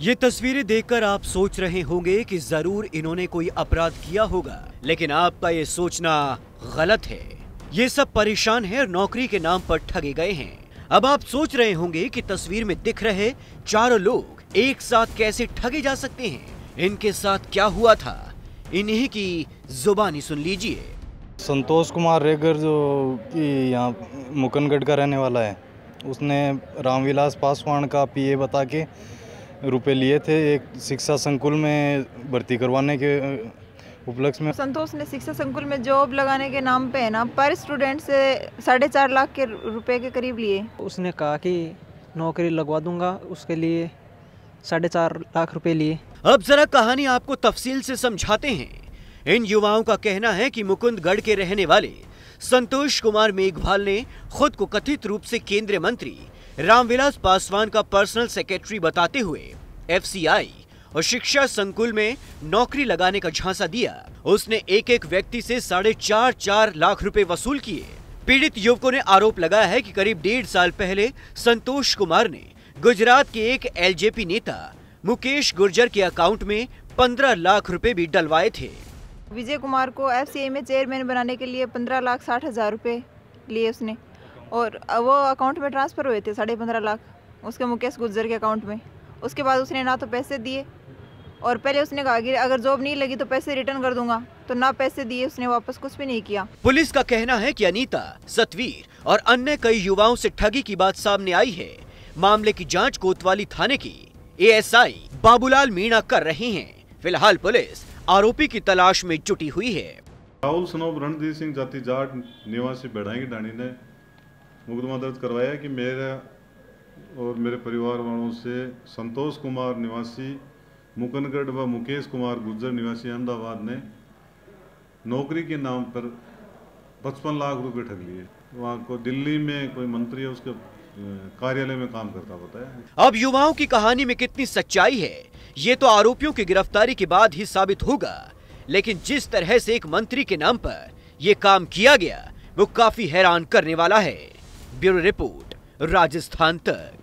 ये तस्वीरें देखकर आप सोच रहे होंगे कि जरूर इन्होंने कोई अपराध किया होगा लेकिन आपका ये सोचना गलत है ये सब परेशान है और नौकरी के नाम पर ठगे गए हैं अब आप सोच रहे होंगे कि तस्वीर में दिख रहे चारों लोग एक साथ कैसे ठगे जा सकते हैं इनके साथ क्या हुआ था इन्हीं की जुबानी सुन लीजिए संतोष कुमार रेगर जो यहाँ मुकनगढ़ का रहने वाला है उसने रामविलास पासवान का पीए बता के रुपए लिए थे एक शिक्षा संकुल में भर्ती करवाने के उपलक्ष्य में संतोष ने शिक्षा संकुल में जॉब लगाने के नाम पे है ना पर स्टूडेंट से साढ़े चार लाख के रुपए के करीब लिए उसने कहा कि नौकरी लगवा दूंगा उसके लिए साढ़े चार लाख रुपए लिए अब जरा कहानी आपको तफसील से समझाते हैं इन युवाओं का कहना है कि मुकुंदगढ़ के रहने वाले संतोष कुमार मेघवाल ने खुद को कथित रूप से केंद्रीय मंत्री रामविलास पासवान का पर्सनल सेक्रेटरी बताते हुए एफसीआई और शिक्षा संकुल में नौकरी लगाने का झांसा दिया उसने एक एक व्यक्ति से साढ़े चार चार लाख रुपए वसूल किए पीड़ित युवकों ने आरोप लगाया है कि करीब डेढ़ साल पहले संतोष कुमार ने गुजरात के एक एलजेपी नेता मुकेश गुर्जर के अकाउंट में पंद्रह लाख रुपए भी डलवाए थे विजय कुमार को एफ में चेयरमैन बनाने के लिए पंद्रह लाख साठ हजार रूपए लिए उसने और वो अकाउंट में ट्रांसफ़र हुए थे साढ़े पंद्रह लाख उसके मुकेश गुज्जर के अकाउंट में उसके बाद उसने ना तो पैसे दिए और पहले उसने कहा कि अगर जॉब नहीं लगी तो पैसे रिटर्न कर दूंगा तो ना पैसे दिए उसने वापस कुछ भी नहीं किया पुलिस का कहना है कि अनीता सतवीर और अन्य कई युवाओं से ठगी की बात सामने आई है मामले की जांच कोतवाली थाने की एएसआई बाबूलाल मीणा कर रहे हैं फिलहाल पुलिस आरोपी की तलाश में जुटी हुई है राहुल सनोब रणधीर सिंह जाति जाट निवासी बेड़ाई डाणी ने मुकदमा दर्ज करवाया कि मेरा और मेरे परिवार वालों से संतोष कुमार निवासी मुकनगढ़ व मुकेश कुमार गुज्जर निवासी अहमदाबाद ने नौकरी के नाम पर पचपन लाख रुपए ठग लिए वहाँ को दिल्ली में कोई मंत्री है उसके कार्यालय में काम करता बताया अब युवाओं की कहानी में कितनी सच्चाई है ये तो आरोपियों की गिरफ्तारी के बाद ही साबित होगा लेकिन जिस तरह से एक मंत्री के नाम पर यह काम किया गया वो काफी हैरान करने वाला है ब्यूरो रिपोर्ट राजस्थान तक